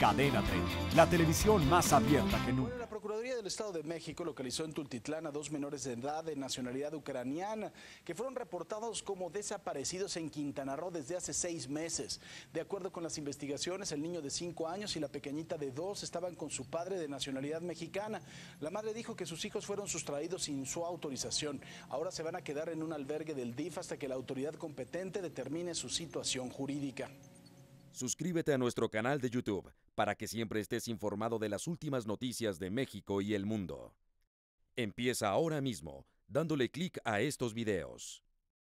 Cadena 30, la televisión más abierta que nunca. La Procuraduría del Estado de México localizó en Tultitlán a dos menores de edad de nacionalidad ucraniana que fueron reportados como desaparecidos en Quintana Roo desde hace seis meses. De acuerdo con las investigaciones, el niño de cinco años y la pequeñita de dos estaban con su padre de nacionalidad mexicana. La madre dijo que sus hijos fueron sustraídos sin su autorización. Ahora se van a quedar en un albergue del DIF hasta que la autoridad competente determine su situación jurídica. Suscríbete a nuestro canal de YouTube para que siempre estés informado de las últimas noticias de México y el mundo. Empieza ahora mismo dándole clic a estos videos.